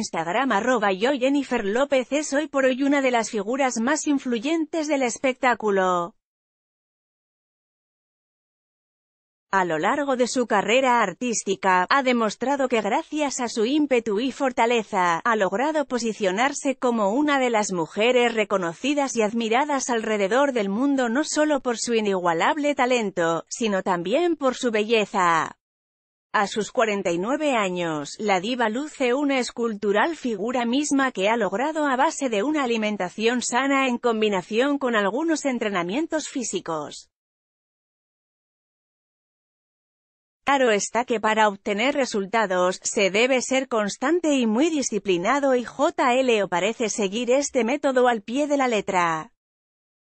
Instagram arroba yo Jennifer López es hoy por hoy una de las figuras más influyentes del espectáculo. A lo largo de su carrera artística, ha demostrado que gracias a su ímpetu y fortaleza, ha logrado posicionarse como una de las mujeres reconocidas y admiradas alrededor del mundo no solo por su inigualable talento, sino también por su belleza. A sus 49 años, la diva luce una escultural figura misma que ha logrado a base de una alimentación sana en combinación con algunos entrenamientos físicos. Claro está que para obtener resultados, se debe ser constante y muy disciplinado y JLO parece seguir este método al pie de la letra.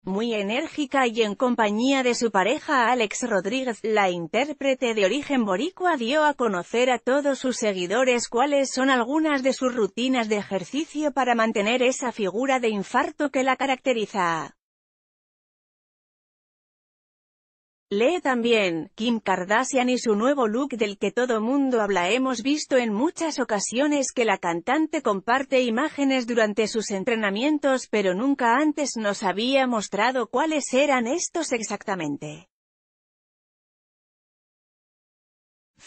Muy enérgica y en compañía de su pareja Alex Rodríguez, la intérprete de origen boricua dio a conocer a todos sus seguidores cuáles son algunas de sus rutinas de ejercicio para mantener esa figura de infarto que la caracteriza. Lee también, Kim Kardashian y su nuevo look del que todo mundo habla hemos visto en muchas ocasiones que la cantante comparte imágenes durante sus entrenamientos pero nunca antes nos había mostrado cuáles eran estos exactamente.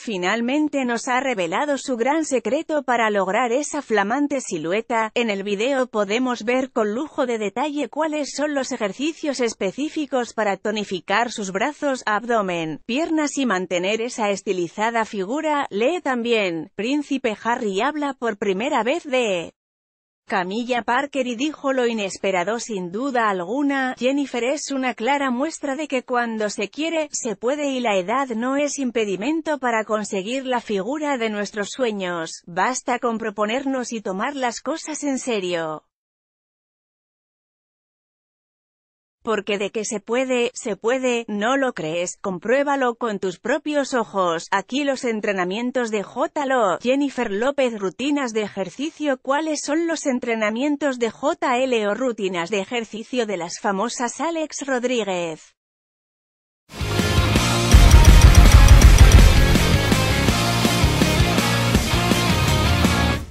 finalmente nos ha revelado su gran secreto para lograr esa flamante silueta. En el video podemos ver con lujo de detalle cuáles son los ejercicios específicos para tonificar sus brazos, abdomen, piernas y mantener esa estilizada figura. Lee también, Príncipe Harry habla por primera vez de Camilla Parker y dijo lo inesperado sin duda alguna, Jennifer es una clara muestra de que cuando se quiere, se puede y la edad no es impedimento para conseguir la figura de nuestros sueños, basta con proponernos y tomar las cosas en serio. Porque de que se puede, se puede, no lo crees, compruébalo con tus propios ojos. Aquí los entrenamientos de J.L.O., Jennifer López Rutinas de ejercicio ¿Cuáles son los entrenamientos de JL o rutinas de ejercicio de las famosas Alex Rodríguez?